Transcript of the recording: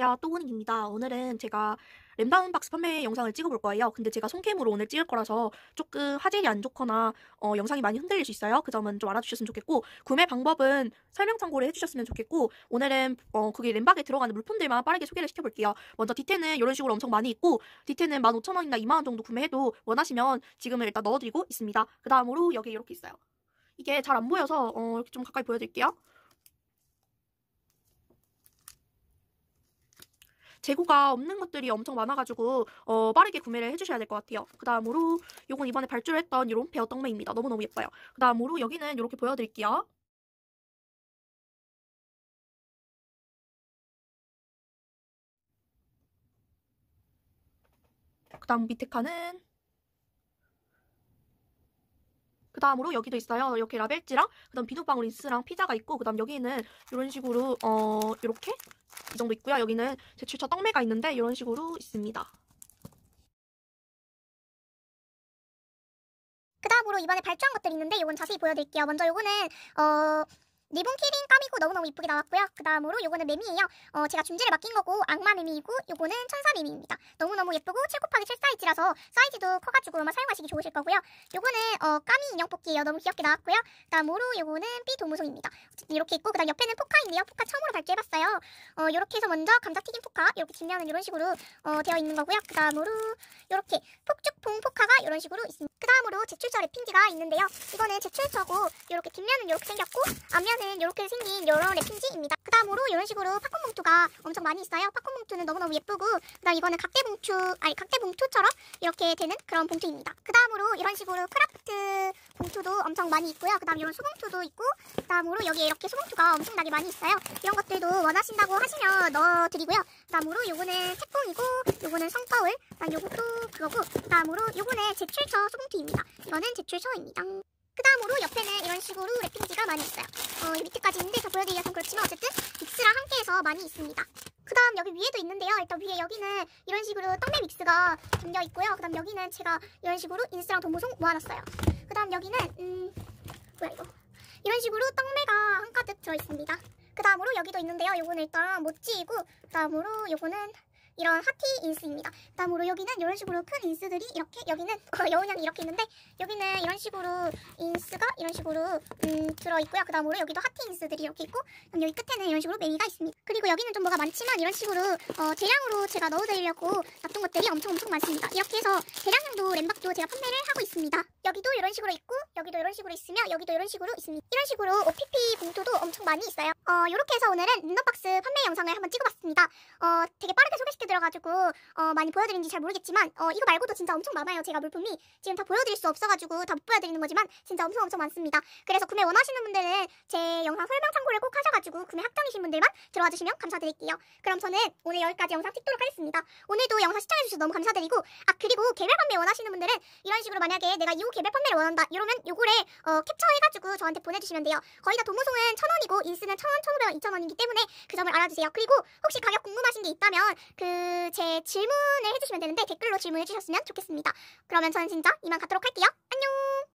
야, 또우닝입니다. 오늘은 제가 램다운박스 판매 영상을 찍어볼 거예요. 근데 제가 손캠으로 오늘 찍을 거라서 조금 화질이 안 좋거나 어, 영상이 많이 흔들릴 수 있어요. 그 점은 좀 알아주셨으면 좋겠고 구매 방법은 설명 참고를 해주셨으면 좋겠고 오늘은 어, 그게 램박에 들어가는 물품들만 빠르게 소개를 시켜볼게요. 먼저 디테는 이런 식으로 엄청 많이 있고 디테는 15,000원이나 2만원 정도 구매해도 원하시면 지금은 일단 넣어드리고 있습니다. 그 다음으로 여기 이렇게 있어요. 이게 잘 안 보여서 어, 이렇게 좀 가까이 보여드릴게요. 재고가 없는 것들이 엄청 많아가지고 어, 빠르게 구매를 해주셔야 될 것 같아요. 그 다음으로 요건 이번에 발주를 했던 이런 베어 떡메입니다. 너무너무 예뻐요. 그 다음으로 여기는 이렇게 보여드릴게요. 그 다음 밑에 칸은 그 다음으로 여기도 있어요. 이렇게 라벨지랑 그 다음 비눗방울 인스랑 피자가 있고 그 다음 여기는 이런 식으로 어 이렇게 이 정도 있고요. 여기는 제출처 떡매가 있는데 이런 식으로 있습니다. 그 다음으로 이번에 발주한 것들이 있는데 이건 자세히 보여드릴게요. 먼저 이거는 어... 리본 키링 까미고 너무너무 이쁘게 나왔고요. 그 다음으로 요거는 매미예요. 어, 제가 중질를 맡긴 거고 악마 매미이고 요거는 천사 매미입니다. 너무너무 예쁘고 7 곱하기 7 사이즈라서 사이즈도 커가지고 아마 사용하시기 좋으실 거고요. 요거는 어, 까미 인형 뽑기예요. 너무 귀엽게 나왔고요. 그 다음으로 요거는 삐 도무송입니다. 이렇게 있고 그 다음 옆에는 포카인데요. 포카 처음으로 발게해봤어요 어, 요렇게 해서 먼저 감자튀김 포카 이렇게 뒷면은 이런 식으로 어, 되어 있는 거고요. 그 다음으로 요렇게 폭죽봉 포카가 이런 식으로 있습니다. 그 다음으로 제출처 랩핑지가 있는데요. 이거는 제출처고 요렇게 뒷면은 이렇게 생겼고 앞면 하는 이렇게 생긴 이런 랩핑지입니다. 그 다음으로 이런 식으로 팝콘 봉투가 엄청 많이 있어요. 팝콘 봉투는 너무너무 예쁘고 그 다음 이거는 각대 봉투 아니 각대 봉투처럼 이렇게 되는 그런 봉투입니다. 그 다음으로 이런 식으로 크라프트 봉투도 엄청 많이 있고요. 그 다음 이런 소봉투도 있고 그 다음으로 여기에 이렇게 소봉투가 엄청나게 많이 있어요. 이런 것들도 원하신다고 하시면 넣어드리고요. 그 다음으로 요거는 택봉이고 요거는 성거울 그 다음 요것도 그거고 그 다음으로 요거는 제출처 소봉투입니다. 이거는 제출처입니다. 그 다음으로 옆에는 이런 식으로 랩핑지가 많이 있어요. 어, 밑에까지 있는데 다 보여드리기가 좀 그렇지만 어쨌든 믹스랑 함께해서 많이 있습니다. 그 다음 여기 위에도 있는데요. 일단 위에 여기는 이런 식으로 떡메 믹스가 담겨 있고요. 그 다음 여기는 제가 이런 식으로 인스랑 동보송 모아놨어요. 그 다음 여기는 음... 뭐야 이거 이런 식으로 떡메가 한가득 들어있습니다. 그 다음으로 여기도 있는데요. 요거는 일단 못찌이고그 다음으로 요거는 이런 하티 인스입니다. 다음으로 여기는 이런 식으로 큰 인스들이 이렇게 여기는 어, 여운형이 이렇게 있는데 여기는 이런 식으로 인스가 이런 식으로 음, 들어있고요. 그 다음으로 여기도 하티 인스들이 이렇게 있고 여기 끝에는 이런 식으로 메이가 있습니다. 그리고 여기는 좀 뭐가 많지만 이런 식으로 어, 대량으로 제가 넣어드리려고 놔둔 것들이 엄청 엄청 많습니다. 이렇게 해서 대량형도 램박도 제가 판매를 하고 있습니다. 여기도 이런 식으로 있고 여기도 이런 식으로 있으며 여기도 이런 식으로 있습니다. 이런 식으로 OPP 봉투도 엄청 많이 있어요. 어, 이렇게 해서 오늘은 눈너박스 판매 영상을 한번 찍어봤습니다. 어, 되게 빠르게 소개시켜 들어가지고 어, 많이 보여드린지 잘 모르겠지만 어, 이거 말고도 진짜 엄청 많아요. 제가 물품이 지금 다 보여드릴 수 없어가지고 다 보여드리는 거지만 진짜 엄청 엄청 많습니다. 그래서 구매 원하시는 분들은 제 영상 설명 참고를 꼭 하셔가지고 구매 확정이신 분들만 들어와 주시면 감사드릴게요. 그럼 저는 오늘 여기까지 영상 찍도록 하겠습니다. 오늘도 영상 시청해주셔서 너무 감사드리고 아 그리고 개별 판매 원하시는 분들은 이런 식으로 만약에 내가 이 개별 판매를 원한다 이러면 요거를 어, 캡처해가지고 저한테 보내주시면 돼요. 거의 다 도무송은 천원이고 인스는 천원, 천오백원, 이천원이기 때문에 그 점을 알아주세요. 그리고 혹시 가격 궁금하신 게 있다면 그 그제 질문을 해주시면 되는데 댓글로 질문해주셨으면 좋겠습니다. 그러면 저는 진짜 이만 가도록 할게요. 안녕!